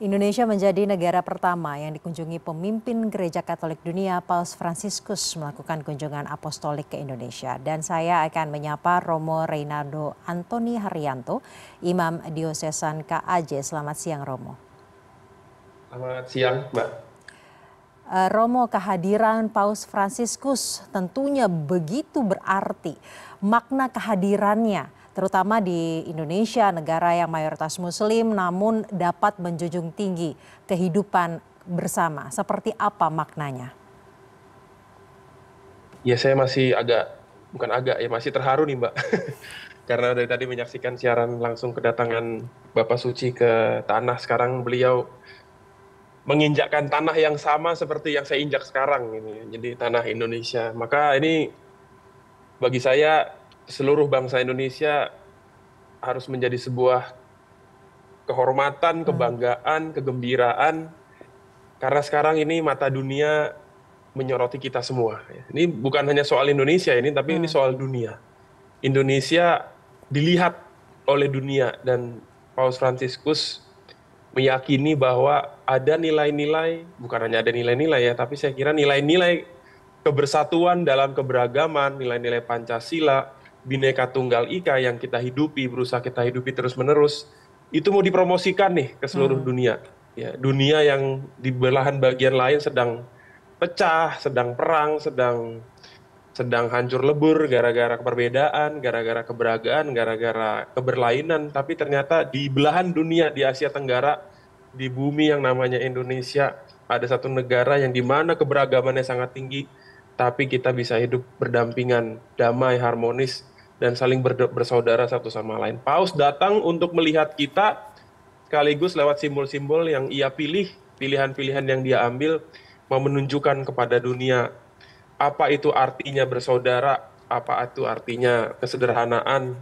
Indonesia menjadi negara pertama yang dikunjungi pemimpin gereja Katolik dunia Paus Franciscus melakukan kunjungan apostolik ke Indonesia. Dan saya akan menyapa Romo Reynaldo Antoni Haryanto, Imam Diosesan KAJ. Selamat siang Romo. Selamat siang Mbak. Eh, Romo, kehadiran Paus Franciscus tentunya begitu berarti. Makna kehadirannya terutama di Indonesia, negara yang mayoritas Muslim, namun dapat menjunjung tinggi kehidupan bersama. Seperti apa maknanya? Ya, saya masih agak, bukan agak, ya masih terharu nih, Mbak. Karena dari tadi menyaksikan siaran langsung kedatangan Bapak Suci ke tanah, sekarang beliau menginjakkan tanah yang sama seperti yang saya injak sekarang ini. Jadi tanah Indonesia. Maka ini bagi saya seluruh bangsa Indonesia harus menjadi sebuah kehormatan, hmm. kebanggaan, kegembiraan karena sekarang ini mata dunia menyoroti kita semua. Ini bukan hanya soal Indonesia ini tapi ini hmm. soal dunia. Indonesia dilihat oleh dunia dan Paus Franciscus meyakini bahwa ada nilai-nilai, bukan hanya ada nilai-nilai ya, tapi saya kira nilai-nilai kebersatuan dalam keberagaman, nilai-nilai Pancasila, bineka tunggal ika yang kita hidupi berusaha kita hidupi terus menerus itu mau dipromosikan nih ke seluruh hmm. dunia ya dunia yang di belahan bagian lain sedang pecah sedang perang sedang sedang hancur lebur gara-gara perbedaan, gara-gara keberagaman, gara-gara keberlainan, tapi ternyata di belahan dunia di Asia Tenggara, di bumi yang namanya Indonesia, ada satu negara yang di mana keberagamannya sangat tinggi, tapi kita bisa hidup berdampingan, damai, harmonis, dan saling bersaudara satu sama lain. Paus datang untuk melihat kita sekaligus lewat simbol-simbol yang ia pilih, pilihan-pilihan yang dia ambil mau menunjukkan kepada dunia apa itu artinya bersaudara, apa itu artinya kesederhanaan,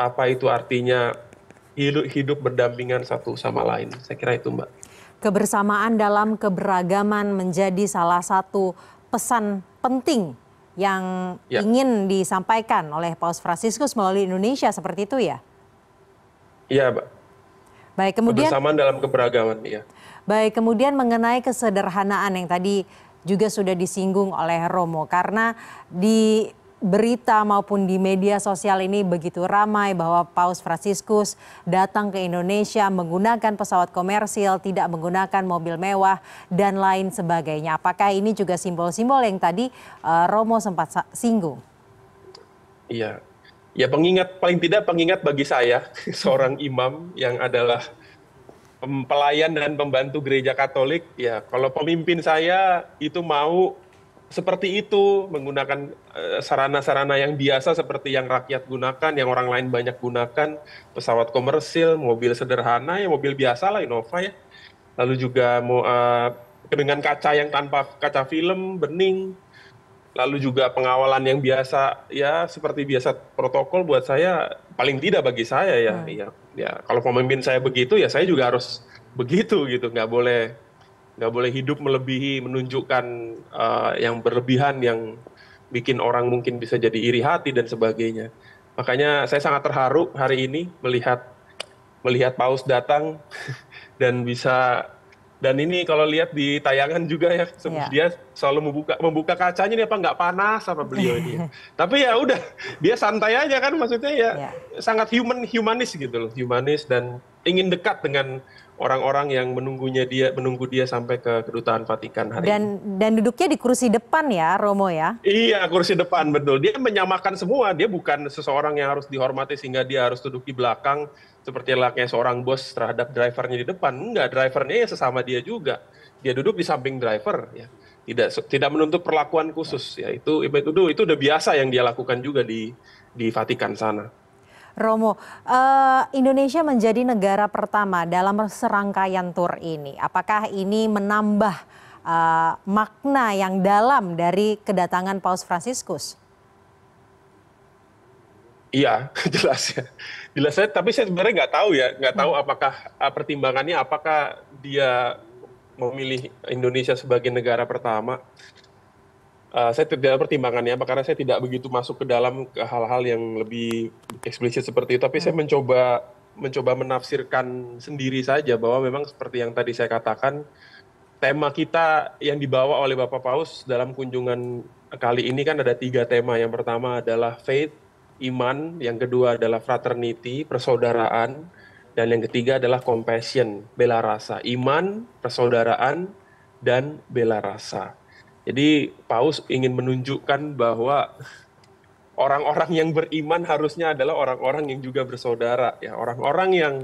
apa itu artinya hidup, hidup berdampingan satu sama lain. Saya kira itu, Mbak. Kebersamaan dalam keberagaman menjadi salah satu pesan penting yang ya. ingin disampaikan oleh Paus Fransiskus melalui Indonesia seperti itu ya? Iya, Pak. Baik, kemudian kebersamaan dalam keberagaman, ya. Baik, kemudian mengenai kesederhanaan yang tadi juga sudah disinggung oleh Romo karena di berita maupun di media sosial ini begitu ramai bahwa Paus Franciscus datang ke Indonesia menggunakan pesawat komersil, tidak menggunakan mobil mewah dan lain sebagainya. Apakah ini juga simbol-simbol yang tadi uh, Romo sempat singgung? Iya. Ya pengingat paling tidak pengingat bagi saya seorang imam yang adalah pelayan dan pembantu gereja Katolik, ya kalau pemimpin saya itu mau seperti itu menggunakan eh, sarana-sarana uh, yang biasa seperti yang rakyat gunakan, yang orang lain banyak gunakan, pesawat komersil, mobil sederhana, ya mobil biasa lah Innova ya. Lalu juga mau uh, eh, dengan kaca yang tanpa kaca film bening, lalu juga pengawalan yang biasa ya seperti biasa protokol buat saya paling tidak bagi saya ya hmm. ya ya kalau pemimpin saya begitu ya saya juga harus begitu gitu nggak boleh nggak boleh hidup melebihi menunjukkan uh, yang berlebihan yang bikin orang mungkin bisa jadi iri hati dan sebagainya makanya saya sangat terharu hari ini melihat melihat paus datang dan bisa dan ini kalau lihat di tayangan juga ya, yeah. Iya. dia selalu membuka membuka kacanya nih apa nggak panas apa beliau ini. Tapi ya udah, dia santai aja kan maksudnya ya yeah. sangat human humanis gitu loh, humanis dan ingin dekat dengan orang-orang yang menunggunya dia menunggu dia sampai ke kedutaan Vatikan hari dan, ini. Dan duduknya di kursi depan ya, Romo ya? Iya, kursi depan betul. Dia menyamakan semua. Dia bukan seseorang yang harus dihormati sehingga dia harus duduk di belakang seperti laknya seorang bos terhadap drivernya di depan. Enggak, drivernya ya sesama dia juga. Dia duduk di samping driver ya. Tidak tidak menuntut perlakuan khusus ya. Itu itu itu udah biasa yang dia lakukan juga di di Vatikan sana. Romo, uh, Indonesia menjadi negara pertama dalam serangkaian tur ini. Apakah ini menambah uh, makna yang dalam dari kedatangan Paus Fransiskus? Iya, jelas ya. Jelas saya, tapi saya sebenarnya nggak tahu ya, nggak tahu hmm. apakah eh, pertimbangannya apakah dia memilih Indonesia sebagai negara pertama Uh, saya tidak pertimbangannya, karena saya tidak begitu masuk ke dalam ke hal-hal yang lebih eksplisit seperti itu. Tapi hmm. saya mencoba mencoba menafsirkan sendiri saja bahwa memang seperti yang tadi saya katakan tema kita yang dibawa oleh Bapak Paus dalam kunjungan kali ini kan ada tiga tema. Yang pertama adalah faith, iman. Yang kedua adalah fraternity, persaudaraan. Dan yang ketiga adalah compassion, bela rasa. Iman, persaudaraan, dan bela rasa. Jadi Paus ingin menunjukkan bahwa orang-orang yang beriman harusnya adalah orang-orang yang juga bersaudara ya, orang-orang yang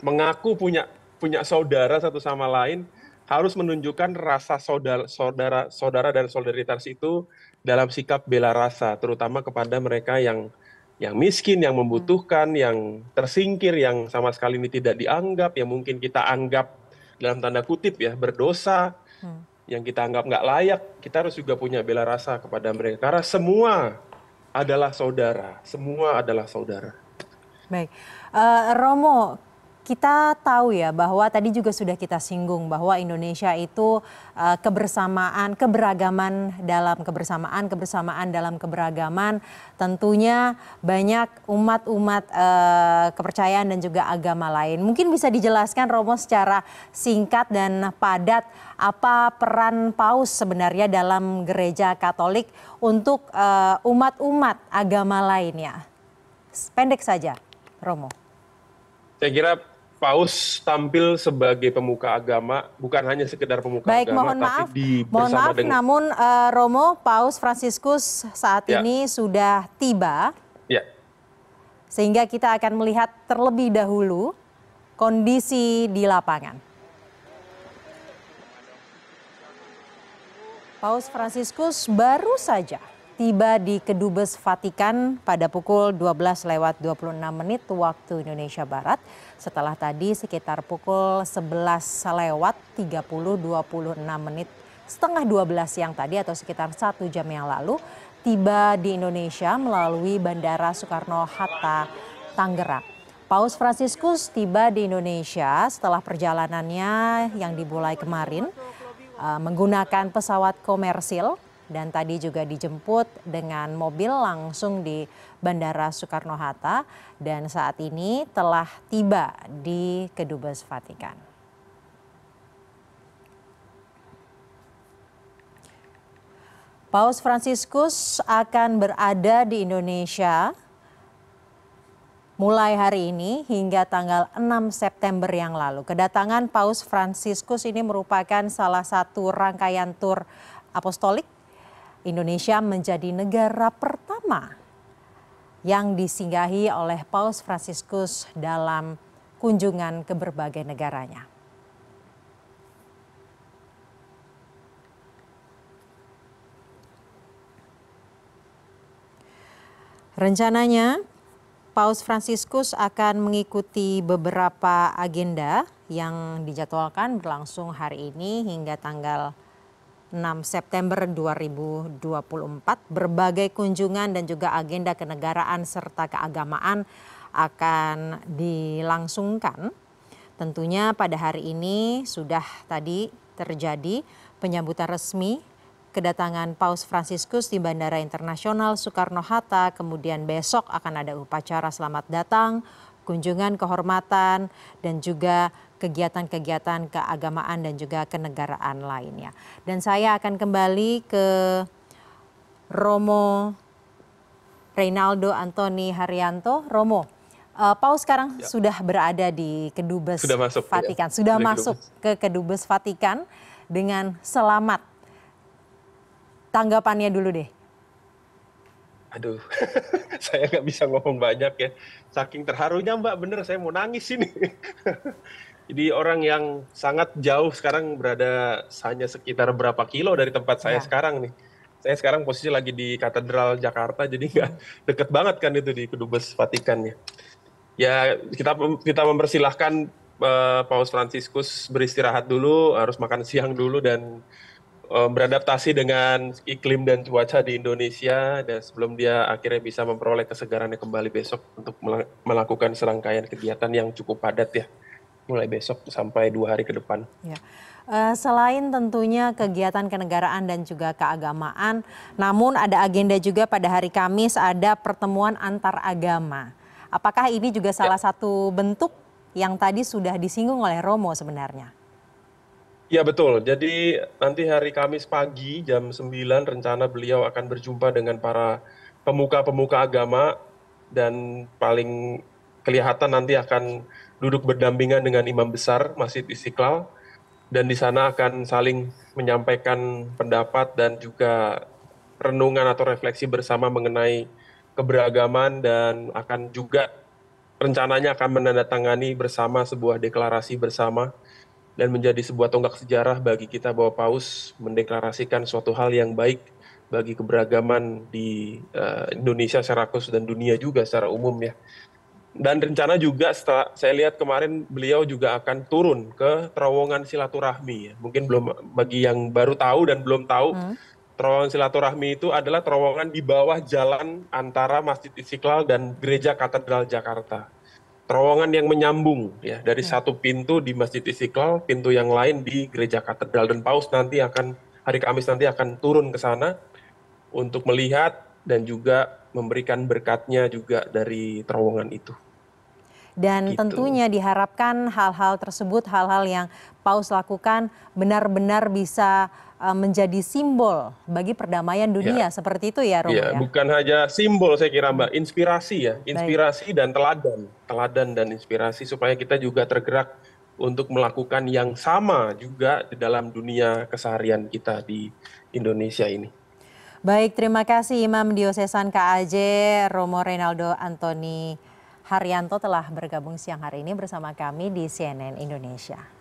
mengaku punya punya saudara satu sama lain harus menunjukkan rasa saudara saudara saudara dan solidaritas itu dalam sikap bela rasa terutama kepada mereka yang yang miskin, yang membutuhkan, hmm. yang tersingkir, yang sama sekali ini tidak dianggap, yang mungkin kita anggap dalam tanda kutip ya berdosa. Hmm yang kita anggap nggak layak, kita harus juga punya bela rasa kepada mereka. Karena semua adalah saudara, semua adalah saudara. Baik, uh, Romo, kita tahu ya bahwa tadi juga sudah kita singgung bahwa Indonesia itu uh, kebersamaan, keberagaman dalam kebersamaan, kebersamaan dalam keberagaman. Tentunya banyak umat-umat uh, kepercayaan dan juga agama lain. Mungkin bisa dijelaskan Romo secara singkat dan padat apa peran Paus sebenarnya dalam gereja Katolik untuk eh, umat-umat uh, agama lainnya. Pendek saja, Romo. Saya kira Paus tampil sebagai pemuka agama, bukan hanya sekedar pemuka Baik, agama, mohon maaf, tapi mohon maaf, dengan... namun uh, Romo Paus Fransiskus saat ya. ini sudah tiba, ya. sehingga kita akan melihat terlebih dahulu kondisi di lapangan. Paus Fransiskus baru saja tiba di Kedubes Vatikan pada pukul 12 lewat 26 menit waktu Indonesia Barat. Setelah tadi sekitar pukul 11 lewat puluh enam menit setengah 12 siang tadi atau sekitar satu jam yang lalu tiba di Indonesia melalui Bandara Soekarno-Hatta, Tangerang. Paus Fransiskus tiba di Indonesia setelah perjalanannya yang dimulai kemarin eh, menggunakan pesawat komersil dan tadi juga dijemput dengan mobil langsung di Bandara Soekarno-Hatta dan saat ini telah tiba di Kedubes Vatikan. Paus Fransiskus akan berada di Indonesia mulai hari ini hingga tanggal 6 September yang lalu. Kedatangan Paus Fransiskus ini merupakan salah satu rangkaian tur apostolik Indonesia menjadi negara pertama yang disinggahi oleh Paus Fransiskus dalam kunjungan ke berbagai negaranya. Rencananya, Paus Fransiskus akan mengikuti beberapa agenda yang dijadwalkan berlangsung hari ini hingga tanggal 6 September 2024 berbagai kunjungan dan juga agenda kenegaraan serta keagamaan akan dilangsungkan. Tentunya pada hari ini sudah tadi terjadi penyambutan resmi kedatangan Paus Fransiskus di Bandara Internasional Soekarno-Hatta, kemudian besok akan ada upacara selamat datang, kunjungan kehormatan dan juga kegiatan-kegiatan keagamaan dan juga kenegaraan lainnya. Dan saya akan kembali ke Romo Reynaldo Antoni Haryanto. Romo, uh, Paus sekarang ya. sudah berada di Kedubes sudah masuk, ya. Vatikan, ya. sudah, sudah masuk Kedubes. ke Kedubes Vatikan dengan selamat. Tanggapannya dulu deh. Aduh, saya nggak bisa ngomong banyak ya. Saking terharunya Mbak, bener saya mau nangis ini. Jadi orang yang sangat jauh sekarang berada hanya sekitar berapa kilo dari tempat saya ya. sekarang nih. Saya sekarang posisi lagi di Katedral Jakarta, jadi nggak deket banget kan itu di Kedubes Vatikan ya. Ya kita kita mempersilahkan uh, Paus Fransiskus beristirahat dulu, harus makan siang dulu dan uh, beradaptasi dengan iklim dan cuaca di Indonesia dan sebelum dia akhirnya bisa memperoleh kesegarannya kembali besok untuk melakukan serangkaian kegiatan yang cukup padat ya mulai besok sampai dua hari ke depan. Ya. Eh, selain tentunya kegiatan kenegaraan dan juga keagamaan, namun ada agenda juga pada hari Kamis ada pertemuan antar agama. Apakah ini juga salah ya. satu bentuk yang tadi sudah disinggung oleh Romo sebenarnya? Ya betul, jadi nanti hari Kamis pagi jam 9 rencana beliau akan berjumpa dengan para pemuka-pemuka agama dan paling kelihatan nanti akan duduk berdampingan dengan imam besar Masjid Istiqlal dan di sana akan saling menyampaikan pendapat dan juga renungan atau refleksi bersama mengenai keberagaman dan akan juga rencananya akan menandatangani bersama sebuah deklarasi bersama dan menjadi sebuah tonggak sejarah bagi kita bahwa PAUS mendeklarasikan suatu hal yang baik bagi keberagaman di uh, Indonesia secara khusus dan dunia juga secara umum ya dan rencana juga setelah saya lihat kemarin beliau juga akan turun ke terowongan silaturahmi. Mungkin belum bagi yang baru tahu dan belum tahu, hmm. terowongan silaturahmi itu adalah terowongan di bawah jalan antara Masjid Istiqlal dan Gereja Katedral Jakarta. Terowongan yang menyambung ya dari hmm. satu pintu di Masjid Istiqlal, pintu yang lain di Gereja Katedral dan Paus nanti akan hari Kamis nanti akan turun ke sana untuk melihat dan juga memberikan berkatnya juga dari terowongan itu. Dan gitu. tentunya diharapkan hal-hal tersebut, hal-hal yang Paus lakukan benar-benar bisa eh, menjadi simbol bagi perdamaian dunia ya. seperti itu ya Romo ya, ya bukan hanya simbol saya kira Mbak inspirasi ya inspirasi Baik. dan teladan teladan dan inspirasi supaya kita juga tergerak untuk melakukan yang sama juga di dalam dunia keseharian kita di Indonesia ini Baik, terima kasih Imam Diosesan KAJ Romo Renaldo Antoni Haryanto telah bergabung siang hari ini bersama kami di CNN Indonesia.